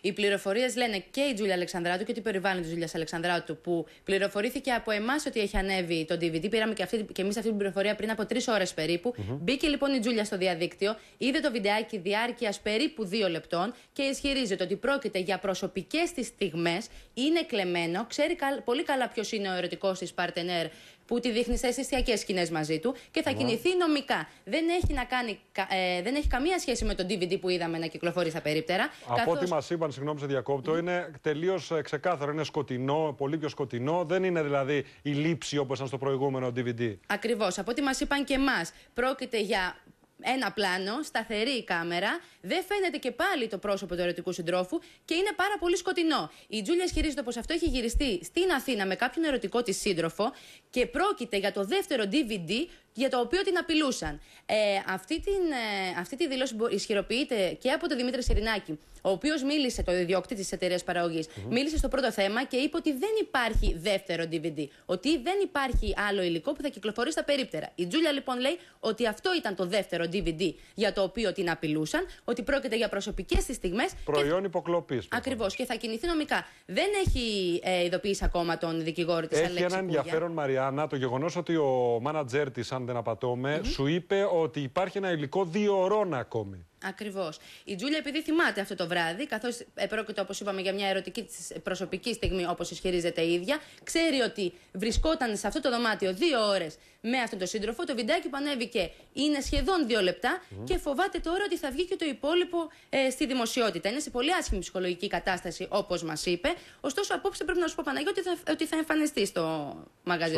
Οι πληροφορίες λένε και η Τζούλια Αλεξανδράτου και το περιβάλλον τη Τζούλια Αλεξανδράτου που πληροφορήθηκε από εμάς ότι έχει ανέβει το DVD. Πήραμε και, αυτή, και εμείς αυτή την πληροφορία πριν από τρεις ώρες περίπου. Μπήκε λοιπόν η Τζούλια στο διαδίκτυο, είδε το βιντεάκι διάρκειας περίπου δύο λεπτών και ισχυρίζεται ότι πρόκειται για προσωπικές της στιγμές, είναι κλεμμένο, ξέρει πολύ καλά ποιος είναι ο ερωτικός της παρτενέρ που τη δείχνεις σε αισθησιακές σκηνές μαζί του και θα κινηθεί νομικά. Δεν έχει, να κάνει, ε, δεν έχει καμία σχέση με το DVD που είδαμε να κυκλοφορεί στα περίπτερα. Από καθώς... ό,τι μας είπαν, συγγνώμη σε διακόπτω, είναι τελείως ε, ξεκάθαρο. Είναι σκοτεινό, πολύ πιο σκοτεινό. Δεν είναι δηλαδή η λήψη όπως ήταν στο προηγούμενο DVD. Ακριβώς. Από ό,τι μας είπαν και εμάς, πρόκειται για ένα πλάνο, σταθερή η κάμερα, δεν φαίνεται και πάλι το πρόσωπο του ερωτικού συντρόφου και είναι πάρα πολύ σκοτεινό. Η Τζούλια ισχυρίζεται πως αυτό έχει γυριστεί στην Αθήνα με κάποιον ερωτικό της σύντροφο και πρόκειται για το δεύτερο DVD για το οποίο την απειλούσαν. Ε, αυτή, την, ε, αυτή τη δήλωση ισχυροποιείται και από τον Δημήτρη Σερινάκη, ο οποίος μίλησε, το ιδιοκτήτη της εταιρείας μίλησε στο πρώτο θέμα και είπε ότι δεν υπάρχει δεύτερο DVD. Ότι δεν υπάρχει άλλο υλικό που θα κυκλοφορεί στα περίπτερα. Η Τζούλια λοιπόν λέει ότι αυτό ήταν το δεύτερο DVD για το οποίο την απειλούσαν, ότι πρόκειται για προσωπικές της στιγμές. Προϊόν και... υποκλοπή. Ακριβώς και θα κινηθεί νομικά. Δεν έχει ε, ειδοποιήσει ακόμα τον δικηγόρο της Έχει ένα ενδιαφέρον, Μαριάννα, το γεγονός ότι ο μάνατζέρ της, αν δεν mm σου είπε ότι υπάρχει ένα υλικό δύο ωρών ακόμη. Ακριβώς. Η Τζούλια, επειδή θυμάται αυτό το βράδυ, καθώς πρόκειται, όπως είπαμε, για μια ερωτική προσωπική στιγμή, όπως ισχυρίζεται η ίδια, ξέρει ότι βρισκόταν σε αυτό το δωμάτιο δύο ώρες με αυτόν τον σύντροφο. Το βιντεάκι που ανέβηκε είναι σχεδόν δύο λεπτά και φοβάται τώρα ότι θα βγει και το υπόλοιπο ε, στη δημοσιότητα. Είναι σε πολύ άσχημη ψυχολογική κατάσταση, όπως μας είπε. Ωστόσο, απόψε πρέπει να σου πω, Παναγιώτη, ότι θα, εμφανιστεί στο μαγαζί.